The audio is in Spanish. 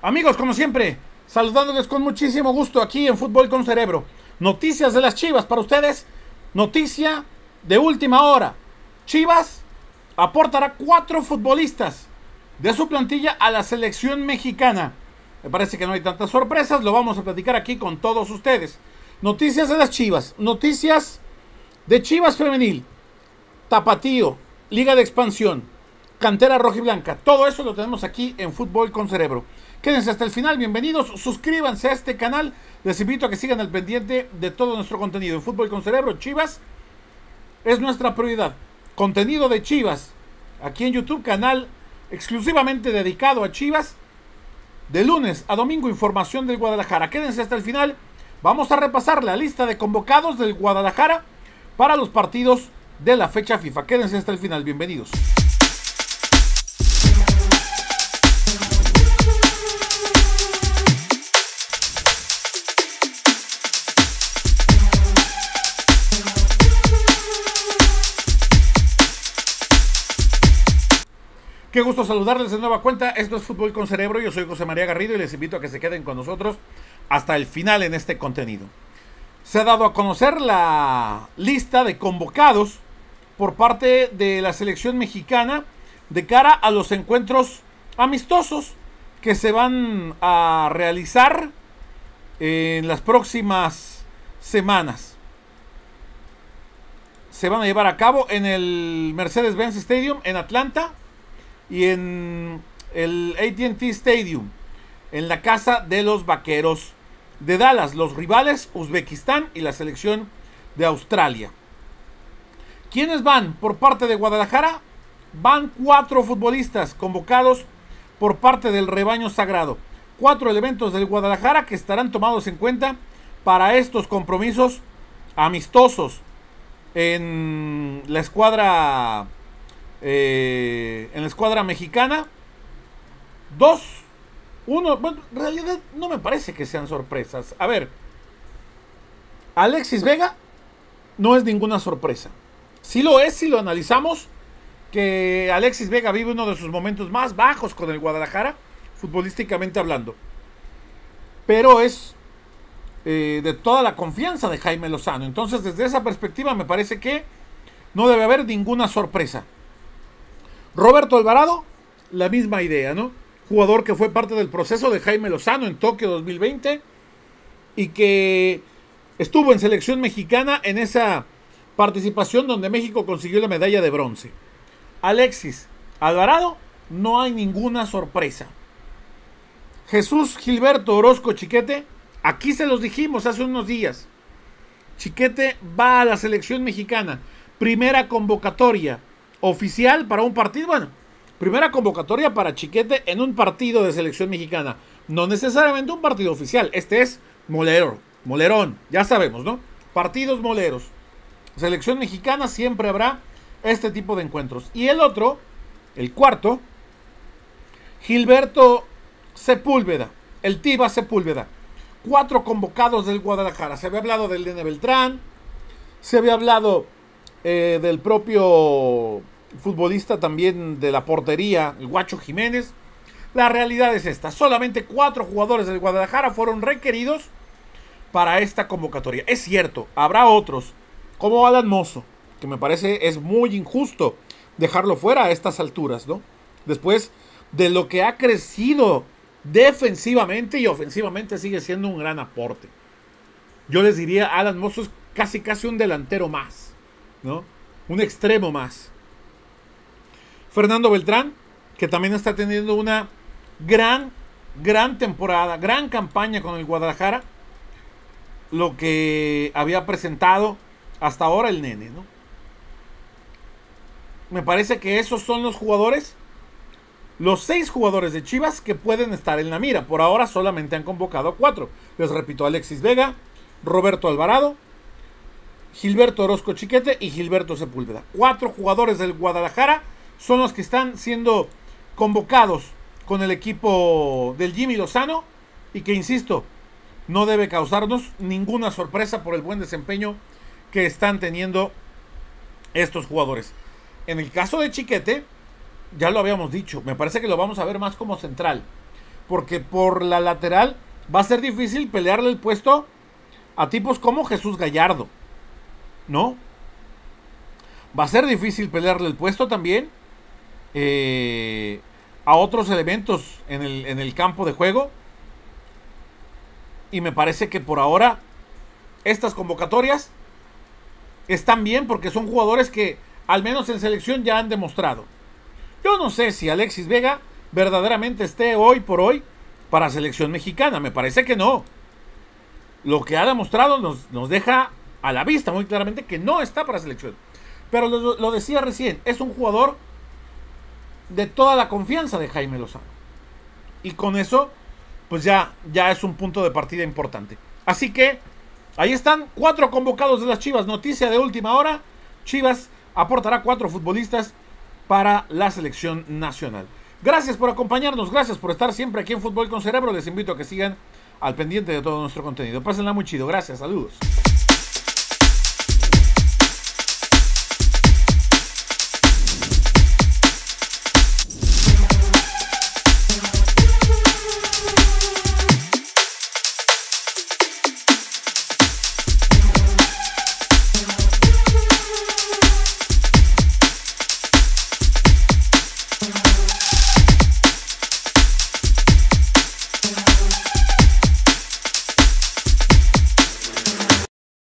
Amigos, como siempre, saludándoles con muchísimo gusto aquí en Fútbol con Cerebro. Noticias de las Chivas para ustedes. Noticia de última hora. Chivas aportará cuatro futbolistas de su plantilla a la selección mexicana. Me parece que no hay tantas sorpresas, lo vamos a platicar aquí con todos ustedes. Noticias de las Chivas, noticias de Chivas Femenil, Tapatío, Liga de Expansión, Cantera Roja y Blanca. Todo eso lo tenemos aquí en Fútbol con Cerebro. Quédense hasta el final, bienvenidos, suscríbanse a este canal. Les invito a que sigan al pendiente de todo nuestro contenido. En Fútbol con Cerebro, Chivas es nuestra prioridad. Contenido de Chivas, aquí en YouTube, canal exclusivamente dedicado a Chivas. De lunes a domingo, información del Guadalajara. Quédense hasta el final. Vamos a repasar la lista de convocados del Guadalajara para los partidos de la fecha FIFA. Quédense hasta el final, bienvenidos. Qué gusto saludarles de nueva cuenta. Esto es Fútbol con Cerebro. Yo soy José María Garrido y les invito a que se queden con nosotros hasta el final en este contenido. Se ha dado a conocer la lista de convocados por parte de la selección mexicana de cara a los encuentros amistosos que se van a realizar en las próximas semanas. Se van a llevar a cabo en el Mercedes-Benz Stadium en Atlanta y en el ATT Stadium, en la casa de los Vaqueros de Dallas, los rivales Uzbekistán y la selección de Australia. ¿Quiénes van por parte de Guadalajara? Van cuatro futbolistas convocados por parte del rebaño sagrado. Cuatro elementos del Guadalajara que estarán tomados en cuenta para estos compromisos amistosos en la escuadra eh, en la escuadra mexicana. Dos, uno, bueno, en realidad no me parece que sean sorpresas. A ver, Alexis Vega no es ninguna sorpresa. Si lo es, si lo analizamos, que Alexis Vega vive uno de sus momentos más bajos con el Guadalajara, futbolísticamente hablando. Pero es eh, de toda la confianza de Jaime Lozano. Entonces, desde esa perspectiva, me parece que no debe haber ninguna sorpresa. Roberto Alvarado, la misma idea, ¿no? Jugador que fue parte del proceso de Jaime Lozano en Tokio 2020 y que estuvo en selección mexicana en esa participación donde México consiguió la medalla de bronce. Alexis Alvarado, no hay ninguna sorpresa. Jesús Gilberto Orozco Chiquete, aquí se los dijimos hace unos días. Chiquete va a la selección mexicana, primera convocatoria, oficial para un partido. Bueno, primera convocatoria para Chiquete en un partido de selección mexicana. No necesariamente un partido oficial. Este es molero, molerón, ya sabemos, ¿no? Partidos moleros. Selección mexicana siempre habrá este tipo de encuentros. Y el otro, el cuarto, Gilberto Sepúlveda, el Tiba Sepúlveda. Cuatro convocados del Guadalajara. Se había hablado del Dene Beltrán, se había hablado eh, del propio futbolista también de la portería, el Guacho Jiménez. La realidad es esta, solamente cuatro jugadores del Guadalajara fueron requeridos para esta convocatoria. Es cierto, habrá otros, como Alan Mosso, que me parece es muy injusto dejarlo fuera a estas alturas, ¿no? Después de lo que ha crecido defensivamente y ofensivamente sigue siendo un gran aporte. Yo les diría, Alan Mosso es casi casi un delantero más. Un extremo más. Fernando Beltrán, que también está teniendo una gran, gran temporada, gran campaña con el Guadalajara. Lo que había presentado hasta ahora el nene, Me parece que esos son los jugadores, los seis jugadores de Chivas que pueden estar en la mira. Por ahora solamente han convocado cuatro. Les repito, Alexis Vega, Roberto Alvarado, Gilberto Orozco Chiquete y Gilberto Sepúlveda. Cuatro jugadores del Guadalajara son los que están siendo convocados con el equipo del Jimmy Lozano y que, insisto, no debe causarnos ninguna sorpresa por el buen desempeño que están teniendo estos jugadores. En el caso de Chiquete, ya lo habíamos dicho, me parece que lo vamos a ver más como central, porque por la lateral va a ser difícil pelearle el puesto a tipos como Jesús Gallardo, ¿no? Va a ser difícil pelearle el puesto también eh, a otros elementos en el, campo de juego. Y me parece que por ahora estas convocatorias están bien porque son jugadores que al menos en selección ya han demostrado. Yo no sé si Alexis Vega verdaderamente esté hoy por hoy para selección mexicana. Me parece que no. Lo que ha demostrado nos, nos deja a la vista muy claramente que no está para selección. Pero lo, decía recién, es un jugador de toda la confianza de Jaime Lozano. Y con eso, pues ya, ya es un punto de partida importante. Así que ahí están cuatro convocados de las Chivas. Noticia de última hora. Chivas aportará cuatro futbolistas para la selección nacional. Gracias por acompañarnos, gracias por estar siempre aquí en Fútbol con Cerebro. Les invito a que sigan al pendiente de todo nuestro contenido. Pásenla muy chido, gracias, saludos.